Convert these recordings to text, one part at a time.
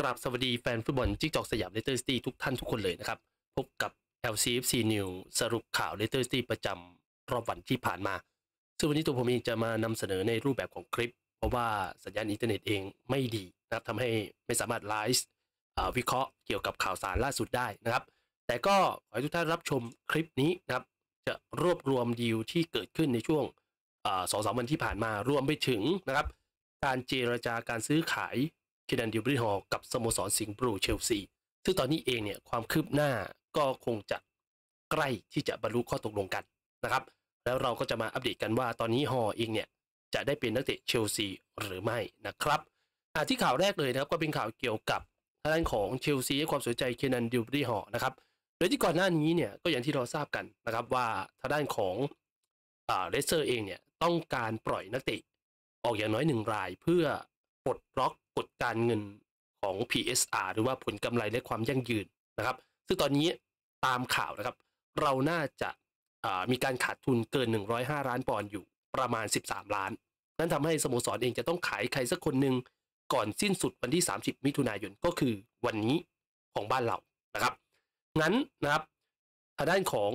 กราบสวัสดีแฟนฟุตบอลจิ๊กจอกสยามเลเตอร์สตีทุกท่าน ทุกคนเลยนะครับ พบกับ LCFC n e w วสรุปข่าวเลเตอร์สตีประจำรอบวันที่ผ่านมา ซึ่งวันนี้ตัวผมเองจะมานำเสนอในรูปแบบของคลิป เพราะว่าสัญญาณอินเทอร์เน็ตเองไม่ดีนะครับทำให้ไม่สามารถไลฟ์วิเคราะห์เกี่ยวกับข่าวสารล่าสุดได้นะครับ แต่ก็ขอให้ทุกท่านรับชมคลิปนี้นะครับจะรวบรวมดีลที่เกิดขึ้นในช่วงสองสามวันที่ผ่านมารวมไปถึงนะครับ การเจรจาการซื้อขายคดันดิวบริฮอลกับสโมสรสิงห์บรูเชลซีซึ่งตอนนี้เองเนี่ยความคืบหน้าก็คงจะใกล้ที่จะบรรลุข้อตกลงกันนะครับ แล้วเราก็จะมาอัปเดตกันว่าตอนนี้ฮอเองเนี่ย จะได้เป็นนักเตะเชลซีหรือไม่นะครับ ที่ข่าวแรกเลยนะครับ ก็เป็นข่าวเกี่ยวกับทางด้านของเชลซีให้ความสนใจเคนันดิวบรีฮอนะครับ โดยที่ก่อนหน้านี้เนี่ยก็อย่างที่เราทราบกันนะครับว่าทางด้านของเลสเตอร์เองเนี่ยต้องการปล่อยนักเตะออกอย่างน้อยหนึ่งรายเพื่อปลดล็อกกฎการเงินของ PSR หรือว่าผลกำไรและความยั่งยืนนะครับ ซึ่งตอนนี้ตามข่าวนะครับ เราน่าจะมีการขาดทุนเกิน 105 ล้านปอนด์อยู่ประมาณ 13 ล้าน นั่นทำให้สโมสรเองจะต้องขายใครสักคนหนึ่งก่อนสิ้นสุดวันที่ 30 มิถุนายนก็คือวันนี้ของบ้านเรานะครับ งั้นนะครับทางด้านของ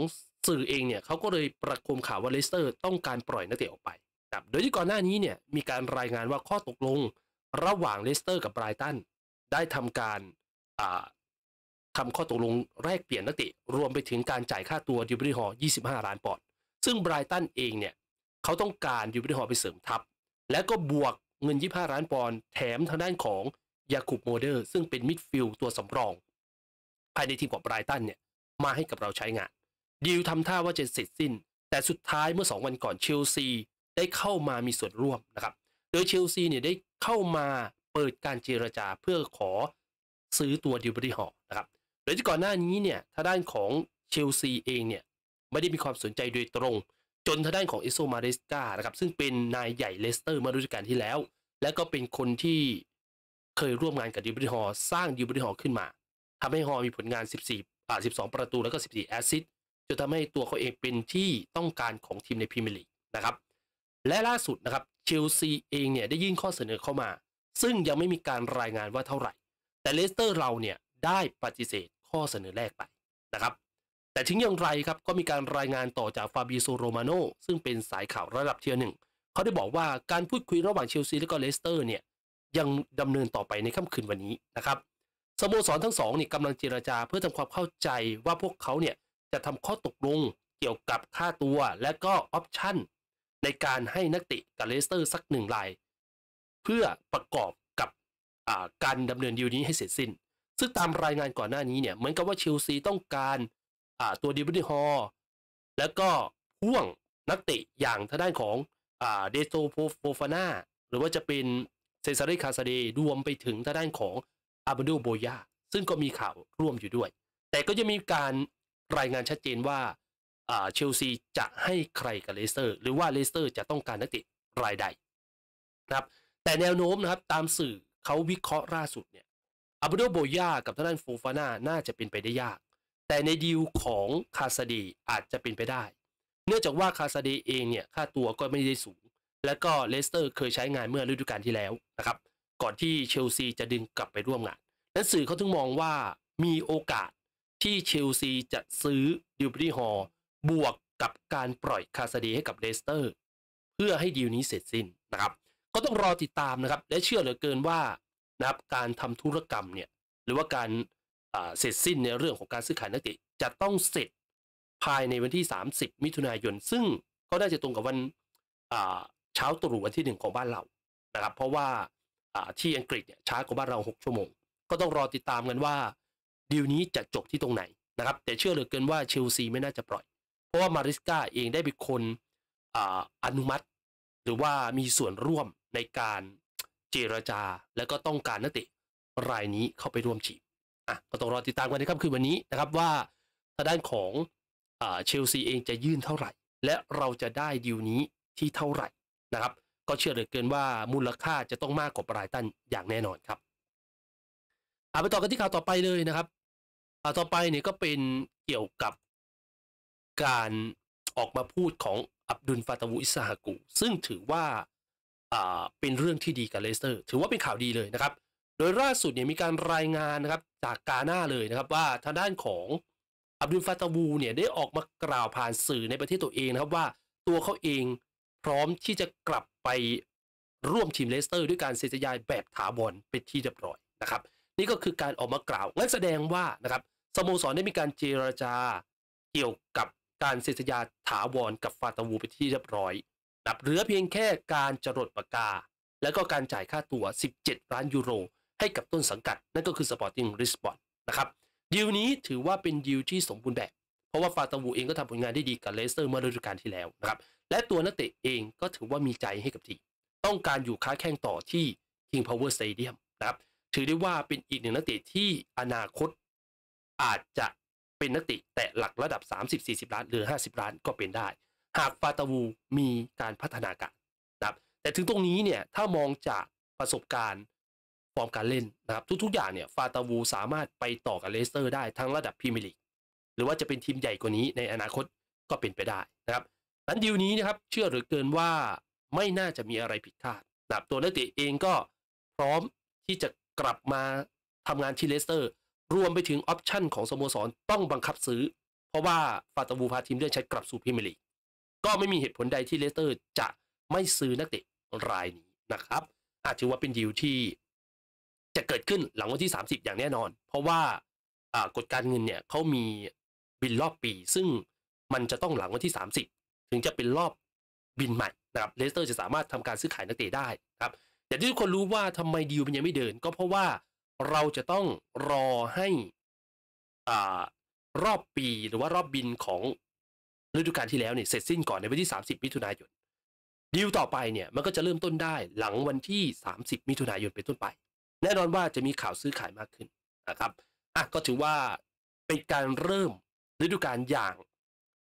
สื่อเองเนี่ยเขาก็เลยประโคมข่าวว่าเลสเตอร์ ต้องการปล่อยนักเตะออกไปโดยที่ก่อนหน้านี้เนี่ยมีการรายงานว่าข้อตกลงระหว่างเลสเตอร์กับไบรตัน ได้ทำการทำข้อตกลงแรกเปลี่ยนนักเตะ รวมไปถึงการจ่ายค่าตัวดิวบิลีฮอ25 ล้านปอนด์ซึ่งไบรตันเองเนี่ย เขาต้องการดิวบิลีฮอไปเสริมทัพและก็บวกเงิน 25 ล้านปอนด์แถมทางด้านของยาคุบโมเดอร์ ซึ่งเป็นมิดฟิลด์ตัวสำรอง ภายในทีมของไบรตันเนี่ยมาให้กับเราใช้งานดีลทำท่าว่าจะเสร็จสิ้นแต่สุดท้ายเมื่อ 2 วันก่อนเชลซีได้เข้ามามีส่วนร่วมนะครับโดยเชลซีเนี่ยได้เข้ามาเปิดการเจรจาเพื่อขอซื้อตัวดิวบริฮอนะครับโดยที่ก่อนหน้านี้เนี่ยทางด้านของเชลซีเองเนี่ยไม่ได้มีความสนใจโดยตรงจนทางด้านของเอโซมาเรสกานะครับซึ่งเป็นนายใหญ่เลสเตอร์มาฤดูกาลที่แล้ว และก็เป็นคนที่เคยร่วมงานกับดิวบริฮอสร้างดิวบริฮอขึ้นมาทำให้ฮอมีผลงาน 14อ่า12 ประตูแล้วก็ 14 แอสซิสจะทำให้ตัวเขาเองเป็นที่ต้องการของทีมในพรีเมียร์ลีกนะครับและล่าสุดนะครับเชลซีเองเนี่ยได้ยื่นข้อเสนอเข้ามา ซึ่งยังไม่มีการรายงานว่าเท่าไหร่ แต่เลสเตอร์เราเนี่ยได้ปฏิเสธข้อเสนอแรกไป นะครับ แต่ถึงอย่างไรครับก็มีการรายงานต่อจากฟาบิโซโรมาโนซึ่งเป็นสายข่าวระดับเทียร์หนึ่ง เขาได้บอกว่าการพูดคุยระหว่างเชลซีและก็เลสเตอร์เนี่ยยังดำเนินต่อไปในค่ำคืนวันนี้นะครับสโมสรทั้งสองเนี่ยกำลังเจราจาเพื่อทำความเข้าใจว่าพวกเขาเนี่ยจะทำข้อตกลงเกี่ยวกับค่าตัวและก็ออปชั่นในการให้นักเตะกับเลสเตอร์สักหนึ่งราย เพื่อประกอบกับการดำเนินดีลนี้ให้เสร็จสิ้น ซึ่งตามรายงานก่อนหน้านี้เนี่ยเหมือนกับว่าเชลซีต้องการตัวดิบิฮอแล้วก็พ่วงนักเตะอย่างทางด้านของเดโซโฟฟาน่าหรือว่าจะเป็นเซซาริคาซาเดรวมไปถึงทางด้านของอาบดูโบยาซึ่งก็มีข่าวร่วมอยู่ด้วย แต่ก็จะมีการรายงานชัดเจนว่าเชลซี จะให้ใครกับเลสเตอร์ หรือว่าเลสเตอร์จะต้องการนักเตะรายใดนะครับแต่แนวโน้มนะครับ ตามสื่อเขาวิเคราะห์ล่าสุดเนี่ยอับดุลโบยากับท่านฟูฟาน่าน่าจะเป็นไปได้ยาก แต่ในดีลของคาซาดีอาจจะเป็นไปได้ เนื่องจากว่าคาซาดีเองเนี่ย ค่าตัวก็ไม่ได้สูง และก็เลสเตอร์เคยใช้งานเมื่อฤดูกาลที่แล้วนะครับก่อนที่เชลซีจะดึงกลับไปร่วมงานนั้นสื่อเขาถึงมองว่ามีโอกาสที่เชลซีจะซื้อดิวบรีฮอร์บวกกับการปล่อยคาซาดีให้กับเลสเตอร์ เพื่อให้ดีลนี้เสร็จสิ้นนะครับ ก็ต้องรอติดตามนะครับ และเชื่อเหลือเกินว่านะครับการทำธุรกรรมเนี่ยหรือว่าการเสร็จสิ้นในเรื่องของการซื้อขายนักเตะจะต้องเสร็จภายในวันที่ 30 มิถุนายน ซึ่งก็ได้จะตรงกับวันเช้าตรู่วันที่ 1 ของบ้านเรานะครับเพราะว่าที่อังกฤษเนี่ยช้ากว่าบ้านเรา 6 ชั่วโมง ก็ต้องรอติดตามกันว่าดีลนี้จะจบที่ตรงไหนนะครับแต่เชื่อเหลือเกินว่าเชลซีไม่น่าจะปล่อยราะว่ามาริสกาเองได้เป็นคนอนุมัติ หรือว่ามีส่วนร่วมในการเจรจา และก็ต้องการนักเตะรายนี้เข้าไปร่วมทีมอ่ะก็ต้องรอติดตามกันในคับคืนวันนี้นะครับว่าทางด้านของเชลซีเองจะยื่นเท่าไหร่ และเราจะได้ดีลนี้ที่เท่าไหร่นะครับ ก็เชื่อเหลือเกินว่ามูลค่าจะต้องมากกว่าปรายตันอย่างแน่นอนครับเอาไปต่อกันที่ข่าวต่อไปเลยนะครับข่าวต่อไปเนี่ยก็เป็นเกี่ยวกับการออกมาพูดของอับดุลฟาตาวุอิสฮากูซึ่งถือว่าเป็นเรื่องที่ดีกับเลสเตอร์ ถือว่าเป็นข่าวดีเลยนะครับ โดยล่าสุดเนี่ยมีการรายงานนะครับจากกาหน้าเลยนะครับว่าทางด้านของอับดุลฟาตาวูเนี่ยได้ออกมากล่าวผ่านสื่อในประเทศตัวเองนะครับว่าตัวเขาเองพร้อมที่จะกลับไปร่วมทีมเลสเตอร์ด้วยการเซ็นสัญญาแบบถาวรเป็นที่เรียบร้อยนะครับ นี่ก็คือการออกมากล่าวงั้นแสดงว่านะครับสโมสรได้มีการเจรจาเกี่ยวกับการเซ็นสัญญาถาวรกับฟาตาวูไปที่เรียบร้อยนับเหลือเพียงแค่การจรดปากกา และก็การจ่ายค่าตั๋ว17 ล้านยูโร ให้กับต้นสังกัด นั่นก็คือสปอร์ติ้งริสบอนนะครับดีลนี้ถือว่าเป็นดีลที่สมบูรณ์แบบ เพราะว่าฟาตาวูเองก็ทำผลงานได้ดีกับเลสเตอร์เมื่อฤดูกาลที่แล้วนะครับ และตัวนักเตะเองก็ถือว่ามีใจให้กับทีม ต้องการอยู่ค้าแข่งต่อที่ King Power Stadium นะครับ ถือได้ว่าเป็นอีกหนึ่งนักเตะที่อนาคตอาจจะเป็นนักเตะแต่หลักระดับ 30-40ล้านหรือ 50ล้านก็เป็นได้ หากฟาตาวู มีการพัฒนาการนะครับแต่ถึงตรงนี้เนี่ยถ้ามองจากประสบการณ์ฟอร์มการเล่นนะครับ ทุก ๆ อย่างเนี่ยฟาตาวูสามารถไปต่อกับเลสเตอร์ได้ทั้งระดับพรีเมียร์ลีกหรือว่าจะเป็นทีมใหญ่กว่านี้ในอนาคตก็เป็นไปได้นะครับนั้นดีลนี้นะครับเชื่อหรือเกินว่าไม่น่าจะมีอะไรผิดคาดนะครับตัวนักเตะเองก็พร้อมที่จะกลับมาทำงานที่เลสเตอร์รวมไปถึงออปชั่นของสโมสรต้องบังคับซื้อ เพราะว่า ฟาตาบูพาทีมเลื่อนชั้นกลับสู่พรีเมียร์ลีกก็ไม่มีเหตุผลใดที่เลสเตอร์จะไม่ซื้อนักเตะรายนี้นะครับ อาจถือว่าเป็นดีลที่จะเกิดขึ้นหลังวันที่ 30 อย่างแน่นอน เพราะว่ากฎการเงินเนี่ยเขามีบินรอบปี ซึ่งมันจะต้องหลังวันที่ 30 ถึงจะเป็นรอบบินใหม่นะครับเลสเตอร์จะสามารถทำการซื้อขายนักเตะได้ ครับแต่ที่ทุกคนรู้ว่าทำไมดีลมันยังไม่เดิน ก็เพราะว่าเราจะต้องรอให้ อ่ารอบปีหรือว่ารอบบินของฤดูกาลที่แล้วเนี่ยเสร็จสิ้นก่อนในวันที่30มิถุนายนดีลต่อไปเนี่ย มันก็จะเริ่มต้นได้หลังวันที่30มิถุนายนเป็นต้นไป แน่นอนว่าจะมีข่าวซื้อขายมากขึ้นนะครับอ่ะก็ถือว่าเป็นการเริ่มฤดูกาลอย่าง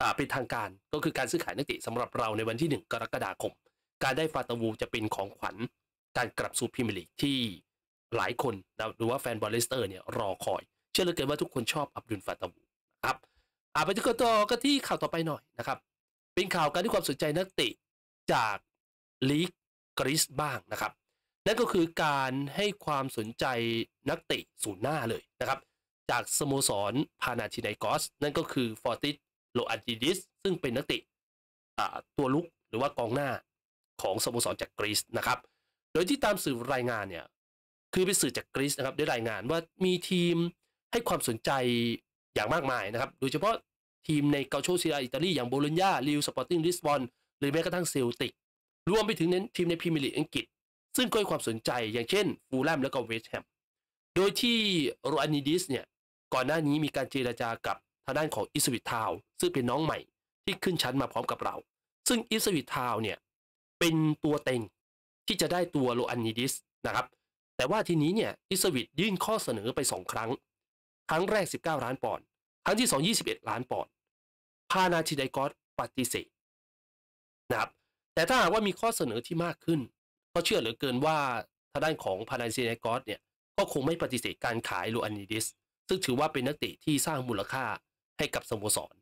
อ่าเป็นทางการก็คือการซื้อขายนักเตะสำหรับเราในวันที่1กรกฎาคม การได้ฟาตาวูจะเป็นของขวัญการกลับสู่พรีเมียร์ลีกที่หลายคนหรือว่าแฟนบอลเลสเตอร์เนี่ยรอคอย เชื่อเหลือเกินว่าทุกคนชอบอับดุลฟาตาบูครับอาไปที่กต่อก็ที่ข่าวต่อไปหน่อยนะครับ เป็นข่าวการที่ความสนใจนักเตะจากลีกกรีซบ้างนะครับ นั่นก็คือการให้ความสนใจนักเตะสูนหน้าเลยนะครับ จากสโมสรพานาทินกอส นั่นก็คือฟอร์ติสโลอันติดิสซึ่งเป็นนักเตะตัวลุกหรือว่ากองหน้าของสโมสรจากกรีซนะครับ โดยที่ตามสื่อรายงานเนี่ยคือเป็นสื่อจากกรีซนะครับได้รายงานว่ามีทีมให้ความสนใจอย่างมากมายนะครับโดยเฉพาะทีมในเกาโชซีราอิตาลี อย่างโบลลญญาลิวสปอร์ติ้งลิสบอน หรือแม้กระทั่งเซลติกรวมไปถึงเนน้ทีมในพรีเมียร์ลีกอังกฤษ ซึ่งก็ให้ความสนใจอย่างเช่นฟูลแลมและก็เวสต์แฮม โดยที่โรอานิดิสเนี่ย ก่อนหน้านี้มีการเจราจากับทางด้านของอิสวิททาวซึ่งเป็นน้องใหม่ ที่ขึ้นชั้นมาพร้อมกับเรา ซึ่งอิสวิททาวเนี่ยเป็นตัวเต็งที่จะได้ตัวโรอานิดิสนะครับแต่ว่าทีนี้เนี่ยอิสวิตยื่นข้อเสนอไป 2 ครั้ง ครั้งแรก 19 ล้านปอนด์ครั้งที่2 21ล้านปอนด์พานาชิไดกอสปฏิเสธนะครับแต่ถ้าหากว่ามีข้อเสนอที่มากขึ้น ก็เชื่อเหลือเกินว่าทางด้านของพานาชิไดกอสเนี่ยก็คงไม่ปฏิเสธการขายลูอานิดิสซึ่งถือว่าเป็นนักเตะที่สร้างมูลค่าให้กับสโมสร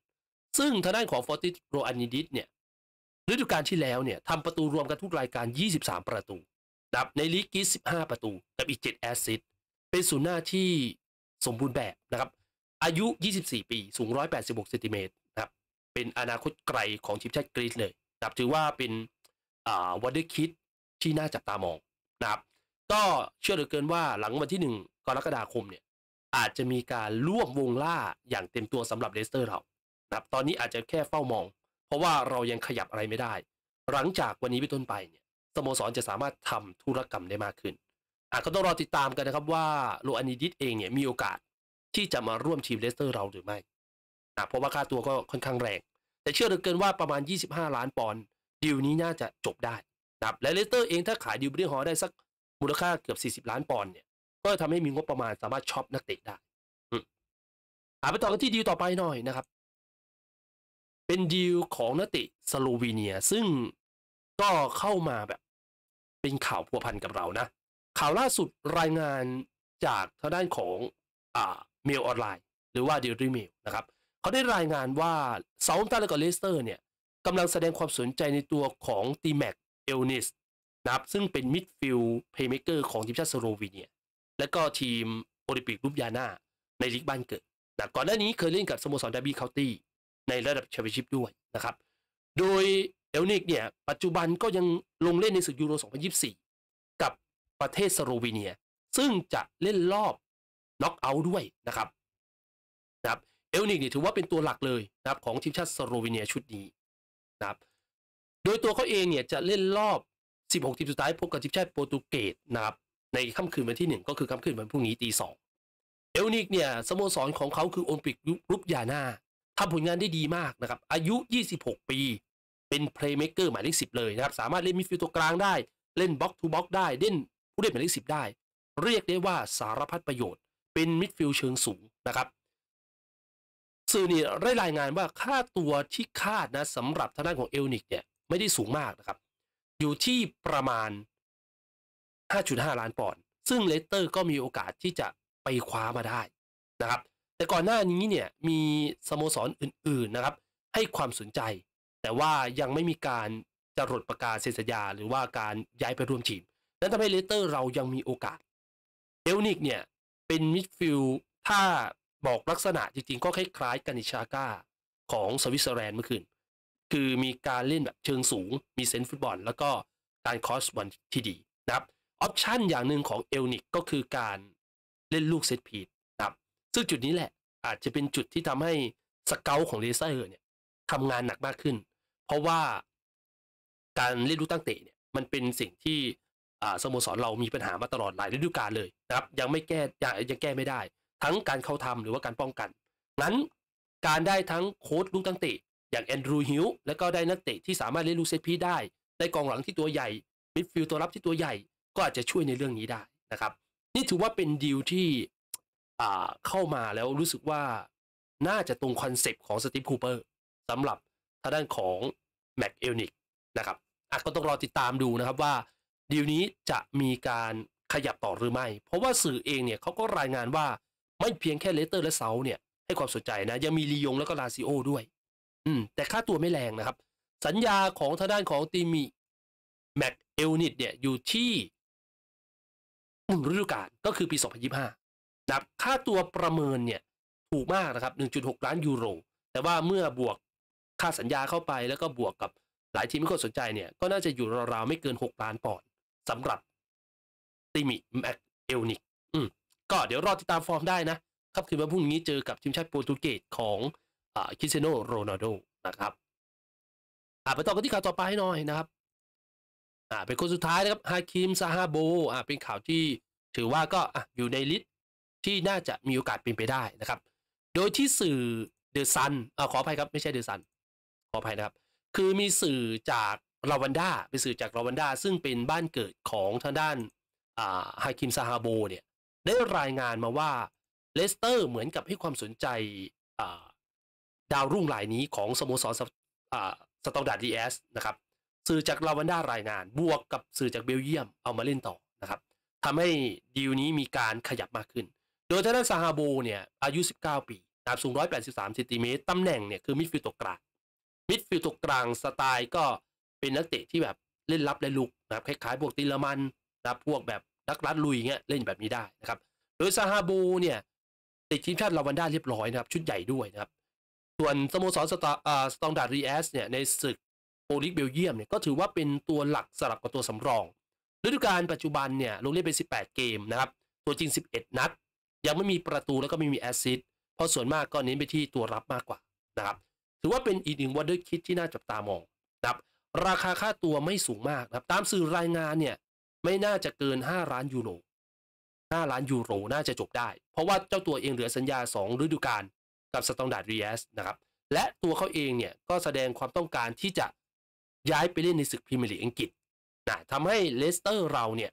ซึ่งทางด้านของฟอร์ติโรอานิดิสเนี่ยฤดูกาลที่แล้วเนี่ยทำประตูรวมกันทุกรายการ 23 ประตูดับในลีกกี้15 ประตูกับอีก 7 แอสซิสเป็นศูนย์หน้าที่สมบูรณ์แบบนะครับอายุ 24 ปี สูง 186เซนติเมตรนะครับเป็นอนาคตไกลของทีมชาติกรีซเลยนะับถือว่าเป็นอ่าวอเดอร์คิดที่น่าจับตามองนะครับก็เชื่อเหลือเกินว่าหลังวันที่ 1 กรกฎาคมเนี่ยอาจจะมีการร่วมวงล่าอย่างเต็มตัวสำหรับเลสเตอร์เรานะครับตอนนี้อาจจะแค่เฝ้ามอง เพราะว่าเรายังขยับอะไรไม่ได้ หลังจากวันนี้ไปต้นไปเนี่ยสโมสร จะสามารถทำธุรกรรมได้มากขึ้นอาจก็ต้องรอติดตามกันนะครับว่าโลอานิดิสเองเนี่ย มีโอกาสที่จะมาร่วมทีมเลสเตอร์เราหรือไม่ เพราะว่าค่าตัวก็ค่อนข้างแรง แต่เชื่อเหลือเกินว่าประมาณ 25 ล้านปอนด์ดีลนี้น่าจะจบได้นะครับและเลสเตอร์เอง ถ้าขายดิวบริฮอได้สักมูลค่าเกือบ 40ล้านปอนด์เนี่ย ก็ทำให้มีงบประมาณสามารถช็อปนักเตะได้อาไปต่อกันที่ดีลต่อไปหน่อยนะครับ เป็นดีลของนักเตะสโลวีเนียซึ่งก็เข้ามาแบบเป็นข่าวพัวพันกับเรานะ ข่าวล่าสุดรายงานจากทางด้านของอ่าเมลออนไลน์หรือว่าเดลี่เมลนะครับ เขาได้รายงานว่าเซาท์ตันและก็เลสเตอร์เนี่ยกำลังแสดงความสนใจในตัวของตีแม็กเอลนิสนะครับซึ่งเป็นมิดฟิลด์เพย์เมเกอร์ของทีมชาติสโลวีเนียและก็ทีมโอลิมปิกรูปยาน่าในลีกบ้านเกิดนะก่อนหน้านี้เคยเล่นกับสโมสรดาบี้เคาตี้ในระดับแชมเปี้ยนชิพด้วยนะครับโดยเอลนิกเนี่ยปัจจุบันก็ยังลงเล่นในศึกยูโร 2024 กับประเทศสโลวีเนีย ซึ่งจะเล่นรอบน็อกเอาท์ด้วยนะครับนะครับเอลนิกเนี่ยถือว่าเป็นตัวหลักเลยนะครับของทีมชาติสโลวีเนียชุดนี้นะครับโดยตัวเขาเองเนี่ยจะเล่นรอบ 16 ทีมสุดท้ายพบกับทีมชาติโปรตุเกสนะครับในค่ำคืนวันที่ 1 ก็คือค่ำคืนวันพรุ่งนี้ตีสองเอลนิกเนี่ยสโมสรของเขาคือโอลิมปิกรุกยาน่าทำผลงานได้ดีมากนะครับอายุ 26 ปีเป็นเพลย์เมคเกอร์หมายเลขสิบเลยนะครับ สามารถเล่นมิดฟิลด์ตัวกลางได้เล่นบล็อกทูบล็อกได้ เล่นผู้เล่นหมายเลขสิบได้ เรียกได้ว่าสารพัดประโยชน์ เป็นมิดฟิลด์เชิงสูงนะครับ สื่อนี่ได้รายงานว่าค่าตัวที่คาดนะสำหรับทางด้านของเอลนิกเนี่ยไม่ได้สูงมากนะครับ อยู่ที่ประมาณ 5.5 ล้านปอนด์ซึ่งเลสเตอร์ก็มีโอกาสที่จะไปคว้ามาได้นะครับแต่ก่อนหน้านี้เนี่ยมีสโมสรออื่นๆนะครับให้ความสนใจแต่ว่ายังไม่มีการจรดประกาศเซ็นสัญญาหรือว่าการย้ายไปร่วมทีม นั้นทำให้เลสเตอร์เรายังมีโอกาสเดลนิกเนี่ย เป็นมิดฟิลด์ถ้าบอกลักษณะจริงๆ ก็คล้ายๆกันิชาก้าของสวิตเซอร์แลนด์เมื่อคืนคือมีการเล่นแบบเชิงสูง มีเซนฟุตบอล แล้วก็การคอสบอลที่ดีนะครับออปชันอย่างหนึ่งของเอลนิกก็คือการเล่นลูกเซตพีดนะครับซึ่งจุดนี้แหละอาจจะเป็นจุดที่ทำให้สเกลของเลเซอร์เนี่ยทำงานหนักมากขึ้นเพราะว่า การเรียกรู้ตั้งเตะเนี่ย มันเป็นสิ่งที่สโมสรเรามีปัญหามาตลอดหลายฤดูกาลเลยนะครับ ยังไม่แก้ยังแก้ไม่ได้ ทั้งการเข้าทำหรือว่าการป้องกันนั้นการได้ทั้งโค้ดลูกตั้งเตะอย่างแอนดรูฮิลแล้วก็ได้นักเตะที่สามารถเล่นลูกเซตพีได้ ได้กองหลังที่ตัวใหญ่มิดฟิลด์ตัวรับที่ตัวใหญ่ ก็อาจจะช่วยในเรื่องนี้ได้นะครับ นี่ถือว่าเป็นดีลที่เข้ามาแล้วรู้สึกว่าน่าจะตรงคอนเซปต์ของสตีฟคูเปอร์สำหรับทางด้านของ Mac e l n i c นะครับอ่ะก็ต้องรอติดตามดูนะครับว่า ดีลนี้จะมีการขยับต่อหรือไม่ เพราะว่าสื่อเองเนี่ยเขาก็รายงานว่าไม่เพียงแค่เลสเตอร์และเซาเนี่ย ให้ความสนใจนะ ยังมีลียงแล้วก็ลาซิโอด้วย อืม แต่ค่าตัวไม่แรงนะครับ สัญญาของทางด้านของตีมีแม็กเอลนิตเนี่ยอยู่ที่หนึ่งฤดูกาลก็คือปี 2025นะครับ ค่าตัวประเมินเนี่ย ถูกมากนะครับ 1.6 ล้านยูโรแต่ว่าเมื่อบวกค่าสัญญาเข้าไปแล้วก็บวกกับหลายทีมที่คนสนใจเนี่ย ก็น่าจะอยู่ราวๆไม่เกิน 6 ล้านปอนด์สำหรับติมิแมคเอลนิกอืมก็เดี๋ยวรอติดตามฟอร์มได้นะครับ คืนวันพรุ่งนี้เจอกับทีมชาติโปรตุเกสของอ่าคิเซโนโรนัลโดนะครับ อ่า ไปต่อกันที่ข่าวต่อไปหน่อยนะครับอ่าเป็นคนสุดท้ายนะครับฮาคิมซาฮาโบ อ่าเป็นข่าวที่ถือว่าก็อ่ะอยู่ในลิสต์ที่น่าจะมีโอกาสเป็นไปได้นะครับ โดยที่สื่อเดอะซันอ่าขออภัยครับไม่ใช่เดอะซันออภัยนะครับ คือมีสื่อจากรวันดาเป็นสื่อจากรวันดา ซึ่งเป็นบ้านเกิดของทางด้านฮาคิมซาฮาโบเนี่ยได้รายงานมาว่าเลสเตอร์เหมือนกับให้ความสนใจดาวรุ่งหลายนี้ของสโมสรสตอดร์ดีเอสนะครับสื่อจากลาวันดารายงานบวกกับสื่อจากเบลเยียมเอามาเล่นต่อนะครับทำให้ดีลนี้มีการขยับมากขึ้น โดยทางด้านซาฮาโบเนี่ยอายุ 19 ปีตาบสูง 183ซนติเมตรตำแหน่งเนี่ยคือมิดฟิลด์ตกกลางมิดฟิลด์ตรงกลางสไตล์ก็เป็นนักเตะที่แบบเล่นรับและลุกนะครับ คล้ายๆพวกติลมันนะพวกแบบนักรัดลุยเงี้ยเล่นแบบนี้ได้นะครับโดยซาฮาบูเนี่ยติดทีมชาติลาวันด้าเรียบร้อยนะครับ ชุดใหญ่ด้วยนะครับ ส่วนสโมสรสตาสตองดาร์รีเอสเนี่ยในศึกโอลิกเบลเยียมเนี่ยก็ถือว่าเป็นตัวหลักสลับกับตัวสำรองฤดูกาลปัจจุบันเนี่ยลงเล่นไป 18 เกมนะครับตัวจริง 11 นัด ยังไม่มีประตูแล้วก็ไม่มีแอสซิสต์เพราะส่วนมากก็เน้นไปที่ตัวรับมากกว่านะครับถือว่าเป็นอีกหนึ่งวันเดอร์คิดที่น่าจับตามองนะครับราคาค่าตัวไม่สูงมากนะครับตามสื่อรายงานเนี่ยไม่น่าจะเกิน5ล้านยูโร5ล้านยูโร น่าจะจบได้ เพราะว่าเจ้าตัวเองเหลือสัญญา2ฤดูกาลกับสตองดาร์ดเรียสนะครับและตัวเขาเองเนี่ยก็แสดงความต้องการที่จะย้ายไปเล่นในศึกพรีเมียร์ลีกอังกฤษนะทำให้เลสเตอร์เราเนี่ย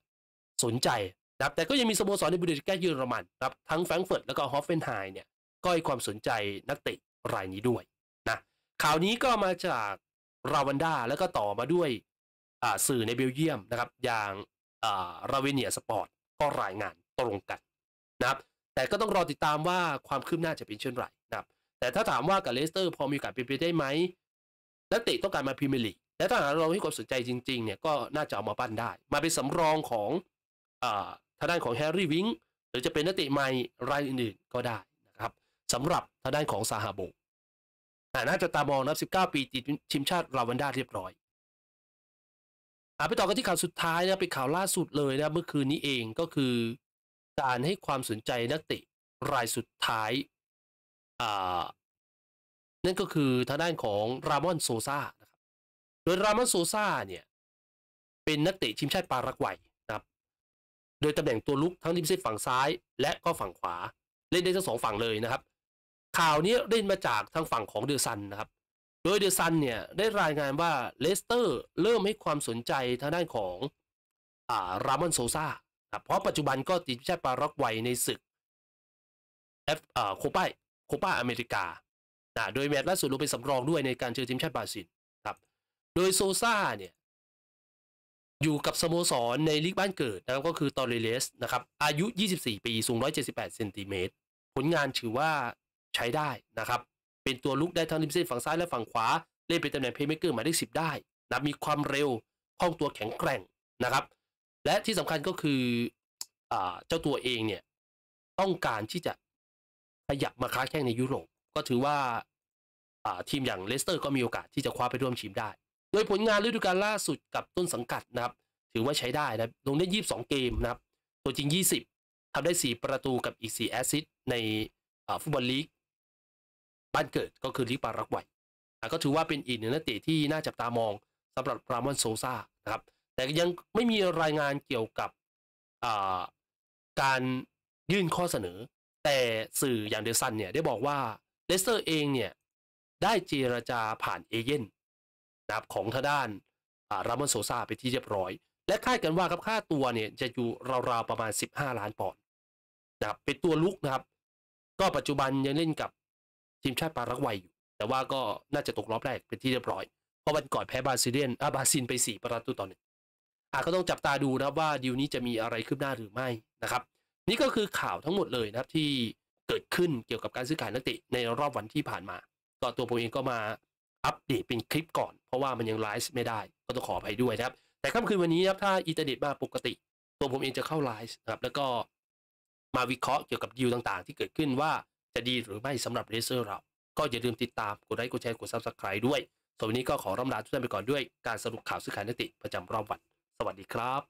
สนใจนะแต่ก็ยังมีสโมสรในบุนเดสกาเยอรมันครับทั้งแฟรงก์เฟิร์ตแล้วก็ฮอฟเฟนไฮน์เนี่ยก็ให้ความสนใจนักเตะรายนี้ด้วยข่าวนี้ก็มาจากราวันดา แล้วก็ต่อมาด้วยสื่อในเบลเยียมนะครับอย่างราเวเนียสปอร์ตก็รายงานตรงกันนะครับ แต่ก็ต้องรอติดตามว่าความคืบหน้าจะเป็นเช่นไรนะครับแต่ถ้าถามว่ากับเลสเตอร์พอมีโอกาสเป็นไปได้ไหม นักเตะต้องการมาพรีเมียร์ลีกและถ้าหาเราให้ความสนใจจริงๆ เนี่ยก็น่าจะเอามาปั้นได้ มาเป็นสำรองของทางด้านของแฮร์รี่วิงหรือจะเป็นนักเตะใหม่รายอื่นๆก็ได้นะครับสำหรับทางด้านของซาฮาโบน่าจะตามองนะครับ 19 ปีทีมชาติลาวันดาเรียบร้อยอไปต่อกันที่ข่าวสุดท้ายนะเป็นข่าวล่าสุดเลยนะเมื่อคืนนี้เองก็คือการให้ความสนใจนักเตะรายสุดท้ายนั่นก็คือทางด้านของรามอนโซซานะครับ โดยรามอนโซซาเนี่ย เป็นนักเตะทีมชาติปารากวัยนะครับ โดยตำแหน่งตัวลุกทั้งทีมเซตฝั่งซ้าย และก็ฝั่งขวา เล่นได้ทั้งสองฝั่งเลยนะครับข่าวนี้ได้มาจากทางฝั่งของเดอซันนะครับ โดยเดอซันเนี่ย ได้รายงานว่าเลสเตอร์เริ่มให้ความสนใจทางด้านของอ่ารามอนโซซาเพราะปัจจุบันก็ติดทีมชาติปารอกไวในศึกเอฟโคปาโคปาอเมริกานะโดยแมตช์ล่าสุดลงเป็นสำรองด้วยในการเจอทีมชาติบราซิลครับ โดยโซซาเนี่ย อยู่กับสโมสรในลีกบ้านเกิดนะครับก็คือตอริเลส นะครับ อายุ 24 ปีสูง 178เซนติเมตรผลงานถือว่าใช้ได้นะครับ เป็นตัวลุกได้ทั้งริมเส้นฝั่งซ้ายและฝั่งขวา เล่นเป็นตำแหน่งเพลย์เมกเกอร์หมายเลขสิบได้ นะมีความเร็ว คล่องตัวแข็งแกร่งนะครับ และที่สำคัญก็คืออเจ้าตัวเองเนี่ย ต้องการที่จะขยับมาค้าแข่งในยุโรป ก็ถือว่าทีมอย่างเลสเตอร์ก็มีโอกาสที่จะคว้าไปร่วมทีมได้ โดยผลงานฤดูกาลล่าสุดกับต้นสังกัดนะครับ ถือว่าใช้ได้นะ ลงได้22เกมนะครับ ตัวจริง20ทำได้4ประตูกับอีก4แอซิสในฟุตบอลลีกบ้านเกิดก็คือลิปารักไวแต่ก็ถือว่าเป็นอีกหนึ่งนักเตะที่น่าจับตามองสำหรับรามอนโซซานะครับ แต่ยังไม่มีรายงานเกี่ยวกับการยื่นข้อเสนอ แต่สื่ออย่างเดซันเนี่ย ได้บอกว่า เลสเตอร์เองเนี่ย ได้เจรจาผ่านเอเย่นนะของทางด้านรามอนโซซาไปที่เรียบร้อย และคาดกันว่าครับค่าตัวเนี่ยจะอยู่ราวๆ ประมาณ 15 ล้านปอนด์นะครับ เป็นตัวลุกนะครับ ก็ปัจจุบันยังเล่นกับทีมชาติปารากวัยอยู่ แต่ว่าก็น่าจะตกรอบแรกเป็นที่เรียบร้อย เพราะวันก่อนแพ้บราซิเลียนอาบราซินไป 4 ประตูต่อหนึ่งอาก็ต้องจับตาดูนะครับว่าดีลนี้จะมีอะไรคืบหน้าหรือไม่นะครับ นี่ก็คือข่าวทั้งหมดเลยนะครับที่เกิดขึ้นเกี่ยวกับการซื้อขายนักเตะ ในรอบวันที่ผ่านมาก็ตัวผมเองก็มาอัปเดตเป็นคลิปก่อนเพราะว่ามันยังไลฟ์ไม่ได้ก็ต้องขออภัยด้วยนะครับ แต่ค่ำคืนวันนี้ครับถ้าอินเทอร์เน็ตมาปกติ ตัวผมเองจะเข้าไลฟ์นะครับ แล้วก็มาวิเคราะห์เกี่ยวกับดีลต่าง ๆ ที่เกิดขึ้นว่าจะดีหรือไม่สำหรับเลเซอร์เรา ก็อย่าลืมติดตามกดไลค์กดแชร์กดซับสไคร b ด้วยส่วนวันนี้ก็ขอร่ำลาทุกท่านไปก่อนด้วยการสรุปข่าวสื่อขายนิติประจำรอบวัน สวัสดีครับ